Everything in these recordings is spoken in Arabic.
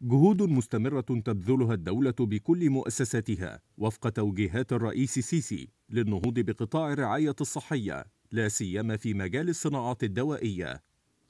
جهود مستمرة تبذلها الدولة بكل مؤسساتها وفق توجيهات الرئيس سيسي للنهوض بقطاع الرعاية الصحية لا سيما في مجال الصناعات الدوائية.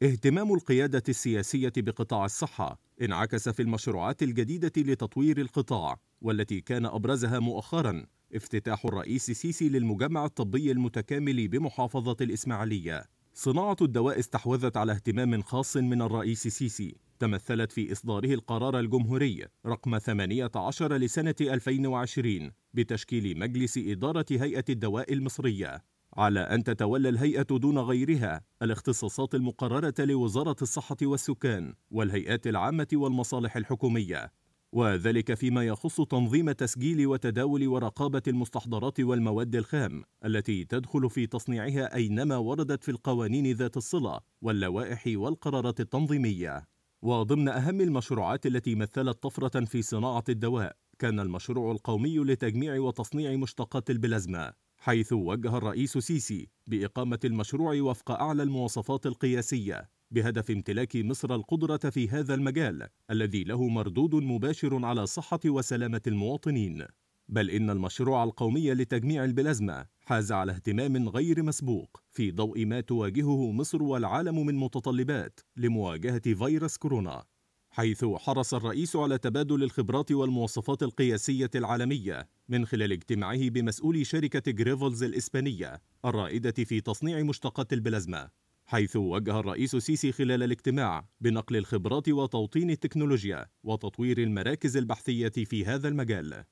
اهتمام القيادة السياسية بقطاع الصحة انعكس في المشروعات الجديدة لتطوير القطاع والتي كان أبرزها مؤخرا افتتاح الرئيس سيسي للمجمع الطبي المتكامل بمحافظة الإسماعيلية. صناعة الدواء استحوذت على اهتمام خاص من الرئيس سيسي تمثلت في إصداره القرار الجمهوري رقم 18 لسنة 2020 بتشكيل مجلس إدارة هيئة الدواء المصرية على أن تتولى الهيئة دون غيرها الاختصاصات المقررة لوزارة الصحة والسكان والهيئات العامة والمصالح الحكومية وذلك فيما يخص تنظيم تسجيل وتداول ورقابة المستحضرات والمواد الخام التي تدخل في تصنيعها أينما وردت في القوانين ذات الصلة واللوائح والقرارات التنظيمية وضمن أهم المشروعات التي مثلت طفرة في صناعة الدواء كان المشروع القومي لتجميع وتصنيع مشتقات البلازما حيث وجه الرئيس سيسي بإقامة المشروع وفق أعلى المواصفات القياسية بهدف امتلاك مصر القدرة في هذا المجال الذي له مردود مباشر على صحة وسلامة المواطنين بل إن المشروع القومي لتجميع البلازما حاز على اهتمام غير مسبوق في ضوء ما تواجهه مصر والعالم من متطلبات لمواجهة فيروس كورونا حيث حرص الرئيس على تبادل الخبرات والمواصفات القياسية العالمية من خلال اجتماعه بمسؤولي شركة جريفولز الإسبانية الرائدة في تصنيع مشتقات البلازما حيث وجه الرئيس سيسي خلال الاجتماع بنقل الخبرات وتوطين التكنولوجيا وتطوير المراكز البحثية في هذا المجال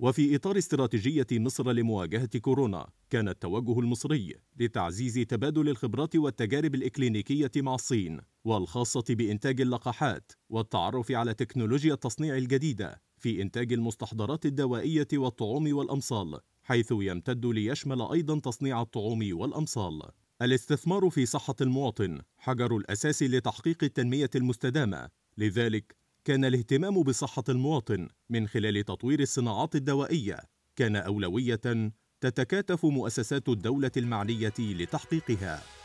وفي إطار استراتيجية مصر لمواجهة كورونا كان التوجه المصري لتعزيز تبادل الخبرات والتجارب الإكلينيكية مع الصين والخاصة بإنتاج اللقاحات والتعرف على تكنولوجيا التصنيع الجديدة في إنتاج المستحضرات الدوائية والطعوم والأمصال حيث يمتد ليشمل أيضا تصنيع الطعوم والأمصال الاستثمار في صحة المواطن حجر الأساس لتحقيق التنمية المستدامة لذلك كان الاهتمام بصحة المواطن من خلال تطوير الصناعات الدوائية كان أولوية تتكاتف مؤسسات الدولة المعنية لتحقيقها